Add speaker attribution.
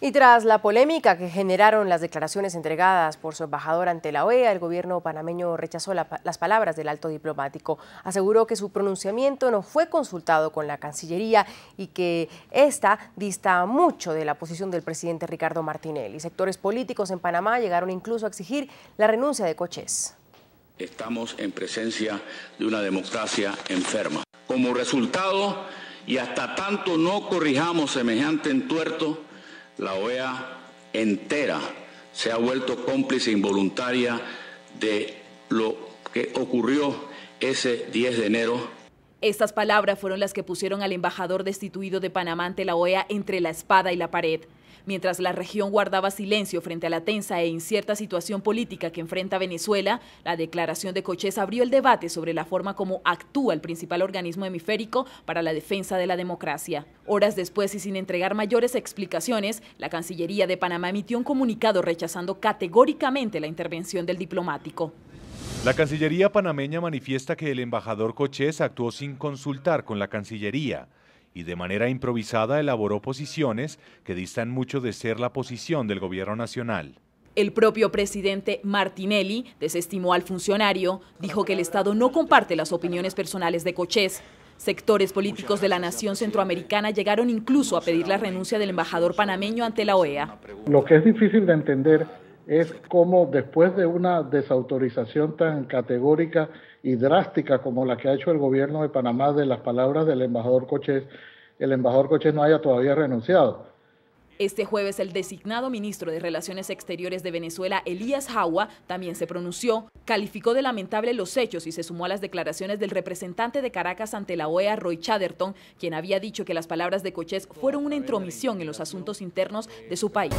Speaker 1: Y tras la polémica que generaron las declaraciones entregadas por su embajador ante la OEA, el gobierno panameño rechazó las palabras del alto diplomático. Aseguró que su pronunciamiento no fue consultado con la Cancillería y que esta dista mucho de la posición del presidente Ricardo Martinelli. Sectores políticos en Panamá llegaron incluso a exigir la renuncia de Cochés.
Speaker 2: Estamos en presencia de una democracia enferma. Como resultado, y hasta tanto no corrijamos semejante entuerto, la OEA entera se ha vuelto cómplice involuntaria de lo que ocurrió ese 10 de enero
Speaker 3: estas palabras fueron las que pusieron al embajador destituido de Panamá ante la OEA entre la espada y la pared, mientras la región guardaba silencio frente a la tensa e incierta situación política que enfrenta Venezuela. La declaración de Cochés abrió el debate sobre la forma como actúa el principal organismo hemisférico para la defensa de la democracia. Horas después y sin entregar mayores explicaciones, la Cancillería de Panamá emitió un comunicado rechazando categóricamente la intervención del diplomático.
Speaker 4: La Cancillería panameña manifiesta que el embajador Cochés actuó sin consultar con la Cancillería y de manera improvisada elaboró posiciones que distan mucho de ser la posición del gobierno nacional.
Speaker 3: El propio presidente Martinelli desestimó al funcionario, dijo que el Estado no comparte las opiniones personales de Cochés. Sectores políticos de la nación centroamericana llegaron incluso a pedir la renuncia del embajador panameño ante la OEA.
Speaker 5: Lo que es difícil de entender es como después de una desautorización tan categórica y drástica como la que ha hecho el gobierno de Panamá de las palabras del embajador Cochés, el embajador Cochés no haya todavía renunciado.
Speaker 3: Este jueves el designado ministro de Relaciones Exteriores de Venezuela, Elías Jawa, también se pronunció, calificó de lamentable los hechos y se sumó a las declaraciones del representante de Caracas ante la OEA, Roy Chaderton, quien había dicho que las palabras de Cochés fueron una intromisión en los asuntos internos de su país.